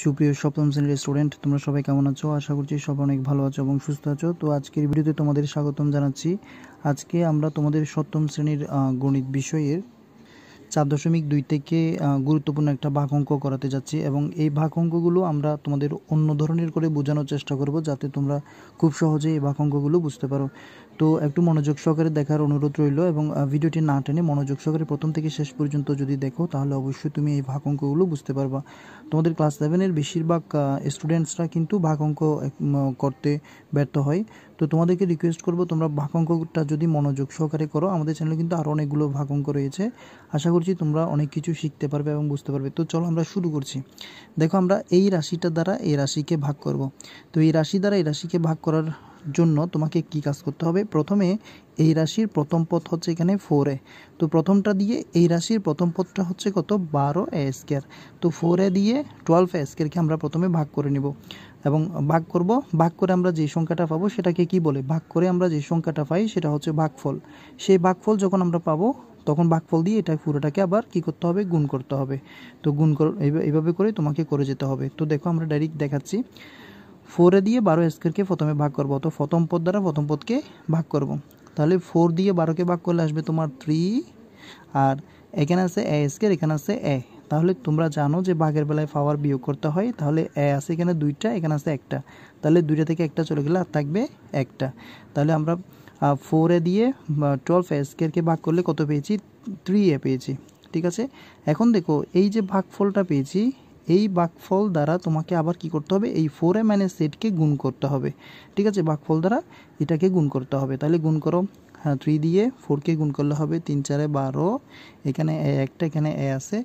সুপ্রিয় সপ্তম শ্রেণীর স্টুডেন্ট তোমরা সবাই কেমন আছো আশা করছি সব অনেক ভালো আছো এবং সুস্থ আছো তো আজকের ভিডিওতে তোমাদের স্বাগতম জানাচ্ছি আজকে আমরা তোমাদের সপ্তম শ্রেণীর গণিত বিষয়ের চার দশমিক দুই থেকে গুরুত্বপূর্ণ একটা ভাগ অঙ্ক করাতে যাচ্ছি এবং এই ভাগ অঙ্কগুলো আমরা তোমাদের অন্য ধরনের করে বোঝানোর চেষ্টা করব যাতে তোমরা খুব সহজে এই ভাগ অঙ্কগুলো বুঝতে পারো তো একটু মনোযোগ সহকারে দেখার অনুরোধ রইল এবং ভিডিওটি না টেনে মনোযোগ সহকারে প্রথম থেকে শেষ পর্যন্ত যদি দেখো তাহলে অবশ্যই তুমি এই ভাগ অঙ্কগুলো বুঝতে পারবা তোমাদের ক্লাস সেভেনের বেশিরভাগ স্টুডেন্টসরা কিন্তু ভাগ অঙ্ক করতে ব্যর্থ হয় তো তোমাদেরকে রিকোয়েস্ট করবো তোমরা ভাগ অঙ্কটা যদি মনোযোগ সহকারে করো আমাদের চ্যানেলে কিন্তু আরও অনেকগুলো ভাগ অঙ্ক রয়েছে আশা করছি তোমরা অনেক কিছু শিখতে পারবে এবং বুঝতে পারবে তো চলো আমরা শুরু করছি দেখো আমরা এই রাশিটা দ্বারা এই রাশিকে ভাগ করব তো এই রাশি দ্বারা এই রাশিকে ভাগ করার জন্য তোমাকে কি কাজ করতে হবে প্রথমে এই রাশির প্রথম পথ হচ্ছে এখানে ফোর এ তো প্রথমটা দিয়ে এই রাশির প্রথম পথটা হচ্ছে কত বারো এ স্কোয়ার তো ফোর এ দিয়ে টুয়েলভ এ স্কোয়ারকে আমরা প্রথমে ভাগ করে নিব এবং ভাগ করব ভাগ করে আমরা যে সংখ্যাটা পাবো সেটাকে কি বলে ভাগ করে আমরা যে সংখ্যাটা পাই সেটা হচ্ছে ভাগফল সেই ভাগফল যখন আমরা পাবো তখন ভাগফল দিয়ে এটা পুরোটাকে আবার কি করতে হবে গুণ করতে হবে তো গুণ এইভাবে করে তোমাকে করে যেতে হবে তো দেখো আমরা ডাইরেক্ট দেখাচ্ছি ফোরে দিয়ে বারো স্কোয়ারকে প্রথমে ভাগ করবো তো প্রথম পদ দ্বারা প্রথম পদকে ভাগ করব তাহলে ফোর দিয়ে বারোকে ভাগ করলে আসবে তোমার থ্রি আর এখানে আছে এ স্কোয়ার এখানে আছে এ তাহলে তোমরা জানো যে বাঘের বেলায় পাওয়ার বিয়োগ করতে হয় তাহলে এ আছে এখানে দুইটা এখানে আছে একটা তাহলে দুইটা থেকে একটা চলে গেলে আর থাকবে একটা তাহলে আমরা ফোরে দিয়ে টুয়েলভ এ স্কোয়ারকে ভাগ করলে কত পেয়েছি থ্রি এ পেয়েছি ঠিক আছে এখন দেখো এই যে ভাগফলটা পেয়েছি এই বাকফল দ্বারা তোমাকে আবার কি করতে হবে এই ফোর এ মাইনাস এইটকে গুণ করতে হবে ঠিক আছে বাকফল দ্বারা এটাকে গুণ করতে হবে তাহলে গুণ করো হ্যাঁ থ্রি দিয়ে ফোরকে গুণ করলে হবে তিন চারে বারো এখানে এ একটা এখানে এ আছে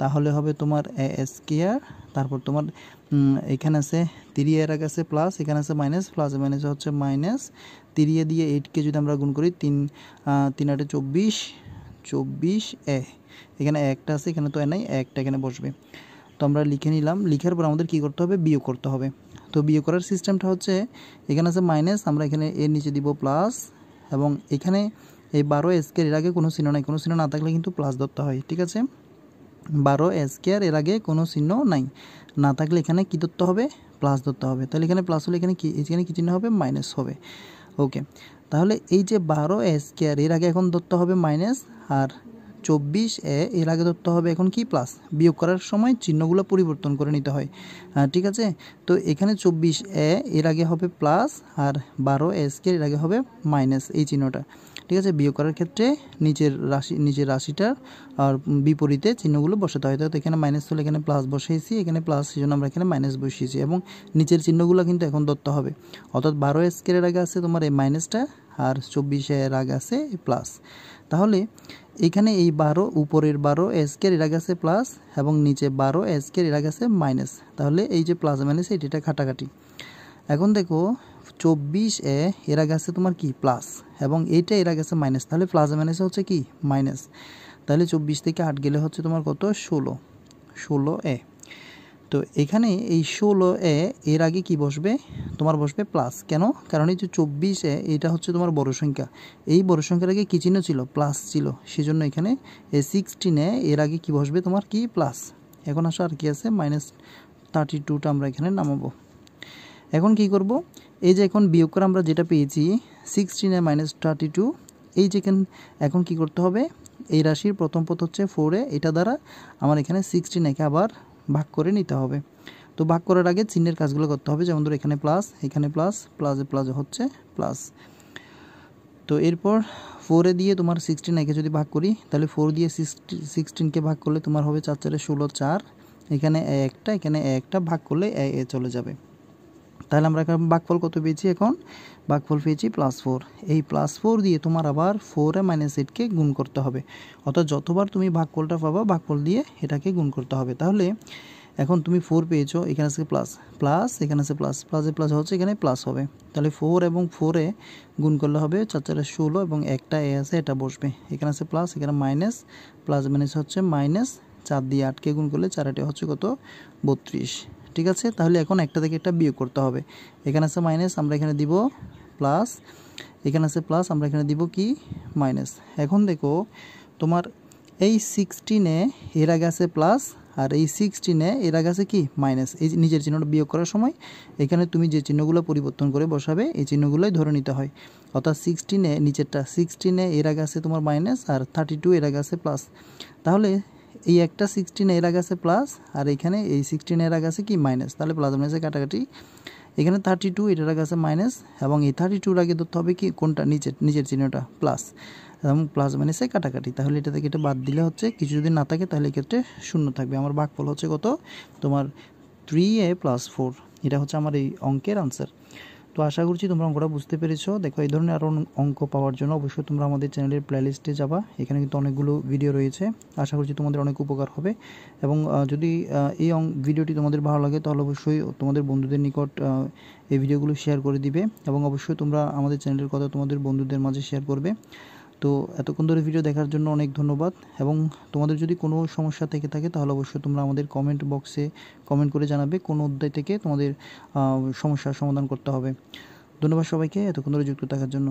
তাহলে হবে তোমার এ এস তারপর তোমার এখানে আছে তিরি এর এক আছে প্লাস এখানে আছে মাইনাস প্লাস মাইনাস হচ্ছে মাইনাস তিরিয়ে দিয়ে এইটকে যদি আমরা গুণ করি তিন তিন আটে চব্বিশ চব্বিশ এ এখানে একটা আছে এখানে তো এ নাই একটা এখানে বসবে তো আমরা লিখে নিলাম লিখার পর আমাদের কি করতে হবে বিয়োগ করতে হবে তো বিয়োগ করার সিস্টেমটা হচ্ছে এখানে আছে মাইনাস আমরা এখানে এর নিচে দিব প্লাস এবং এখানে এই বারো এসকের এর আগে কোনো চিহ্ন নাই কোনো চিহ্ন না থাকলে কিন্তু প্লাস ধরতে হয় ঠিক আছে বারো স্কোয়ার এর আগে কোনো চিহ্ন নাই না থাকলে এখানে কী ধরতে হবে প্লাস ধরতে হবে তাহলে এখানে প্লাস হলে এখানে কি এখানে কী চিহ্ন হবে মাইনাস হবে ওকে তাহলে এই যে বারো স্কোয়ার এর আগে এখন ধরতে হবে মাইনাস আর চব্বিশ এ এর আগে ধরতে হবে এখন কি প্লাস বিয়োগ করার সময় চিহ্নগুলো পরিবর্তন করে নিতে হয় ঠিক আছে তো এখানে চব্বিশ এ এর আগে হবে প্লাস আর বারো এসকে এর আগে হবে মাইনাস এই চিহ্নটা ঠিক আছে বিয়োগ করার ক্ষেত্রে নিচের রাশি নিচের রাশিটার আর বিপরীতে চিহ্নগুলো বসাতে হয় তো এখানে মাইনাস হলে এখানে প্লাস বসিয়েছি এখানে প্লাস সেই জন্য আমরা এখানে মাইনাস বসিয়েছি এবং নিচের চিহ্নগুলো কিন্তু এখন ধরতে হবে অর্থাৎ বারো এর আগে আছে তোমার এই মাইনাসটা আর চব্বিশে আগ আছে প্লাস তাহলে এখানে এই বারো উপরের বারো এসকের এরা গেছে প্লাস এবং নিচে বারো এসকের এরা গেছে মাইনাস তাহলে এই যে প্লাস মাইনাস এটা খাটাখাটি এখন দেখো চব্বিশ এ এর আগে আছে তোমার কি প্লাস এবং এইটা এর আগে আছে মাইনাস তাহলে প্লাস মাইনাস হচ্ছে কি মাইনাস তাহলে চব্বিশ থেকে আট গেলে হচ্ছে তোমার কত ষোলো ষোলো এ তো এখানে এই ষোলো এ এর আগে কি বসবে তোমার বসবে প্লাস কেন কারণ এই যে চব্বিশ এ এটা হচ্ছে তোমার বড় সংখ্যা এই বড় সংখ্যার আগে কী চিহ্ন ছিল প্লাস ছিল সেজন্য এখানে এ সিক্সটিনে এর আগে কি বসবে তোমার কি প্লাস এখন আসো আর কি আছে মাইনাস থার্টি টুটা আমরা এখানে নামাবো এখন কি করব এই যে এখন বিয়োগ করে আমরা যেটা পেয়েছি সিক্সটিনে মাইনাস থার্টি টু এই যে এখন কি করতে হবে এই রাশির প্রথম পথ হচ্ছে ফোরে এটা দ্বারা আমার এখানে সিক্সটিন একে আবার ভাগ করে নিতে হবে তো ভাগ করার আগে চিহ্নের কাজগুলো করতে হবে যেমন ধরো এখানে প্লাস এখানে প্লাস প্লাসে প্লাস হচ্ছে প্লাস তো এরপর ফোরে দিয়ে তোমার সিক্সটিন একে যদি ভাগ করি তাহলে ফোর দিয়ে সিক্সটি সিক্সটিনকে ভাগ করলে তোমার হবে চার চারে ষোলো চার এখানে একটা এখানে একটা ভাগ করলে এ চলে যাবে তাহলে আমরা এখন বাঘফল কত পেয়েছি এখন বাঘফল পেয়েছি প্লাস ফোর এই প্লাস ফোর দিয়ে তোমার আবার ফোরে মাইনাস এইটকে গুণ করতে হবে অর্থাৎ যতবার তুমি ভাগফলটা পাবা ভাগফল দিয়ে এটাকে গুণ করতে হবে তাহলে এখন তুমি ফোর পেয়েছো এখানে আছে প্লাস প্লাস এখানে আছে প্লাস প্লাসে প্লাস হচ্ছে এখানে প্লাস হবে তাহলে ফোর এবং ফোরে গুণ করলে হবে চার চারে ষোলো এবং একটা এ আছে এটা বসবে এখানে আছে প্লাস এখানে মাইনাস প্লাস মাইনাস হচ্ছে মাইনাস চার দিয়ে আটকে গুণ করলে চার আটে হচ্ছে কত বত্রিশ ঠিক আছে তাহলে এখন একটা থেকে একটা বিয়োগ করতে হবে এখানে আছে মাইনাস আমরা এখানে দিব প্লাস এখানে আছে প্লাস আমরা এখানে দিব কি মাইনাস এখন দেখো তোমার এই সিক্সটিনে এর আগে আছে প্লাস আর এই সিক্সটিনে এর আগে আছে কি মাইনাস এই নিজের চিহ্নটা বিয়োগ করার সময় এখানে তুমি যে চিহ্নগুলো পরিবর্তন করে বসাবে এই চিহ্নগুলোই ধরে নিতে হয় অর্থাৎ সিক্সটিনে নিচেরটা সিক্সটিনে এর আগে আছে তোমার মাইনাস আর থার্টি টু এর আগে আছে প্লাস তাহলে এই একটা সিক্সটিন এর আগে আছে প্লাস আর এখানে এই সিক্সটিন এর আগে আছে কি মাইনাস তাহলে প্লাস মাইনাসের কাটাকাটি এখানে থার্টি টু এটার আগে আছে মাইনাস এবং এই থার্টি টুর আগে ধরতে হবে কি কোনটা নিচের নিচের চিহ্নটা প্লাস এবং প্লাস মাইনাসে কাটাকাটি তাহলে এটা থেকে এটা বাদ দিলে হচ্ছে কিছু যদি না থাকে তাহলে এক্ষেত্রে শূন্য থাকবে আমার বাঘফল হচ্ছে কত তোমার থ্রি এ প্লাস ফোর এটা হচ্ছে আমার এই অঙ্কের আনসার তো আশা করছি তোমরা অঙ্কটা বুঝতে পেরেছো দেখো এই ধরনের আরও অঙ্ক পাওয়ার জন্য অবশ্যই তোমরা আমাদের চ্যানেলের প্লেলিস্টে যাবা এখানে কিন্তু অনেকগুলো ভিডিও রয়েছে আশা করছি তোমাদের অনেক উপকার হবে এবং যদি এই ভিডিওটি তোমাদের ভালো লাগে তাহলে অবশ্যই তোমাদের বন্ধুদের নিকট এই ভিডিওগুলো শেয়ার করে দিবে এবং অবশ্যই তোমরা আমাদের চ্যানেলের কথা তোমাদের বন্ধুদের মাঝে শেয়ার করবে তো এতক্ষণ ধরে ভিডিও দেখার জন্য অনেক ধন্যবাদ এবং তোমাদের যদি কোনো সমস্যা থেকে থাকে তাহলে অবশ্যই তোমরা আমাদের কমেন্ট বক্সে কমেন্ট করে জানাবে কোন অধ্যায় থেকে তোমাদের সমস্যার সমাধান করতে হবে ধন্যবাদ সবাইকে এতক্ষণ ধরে যুক্ত থাকার জন্য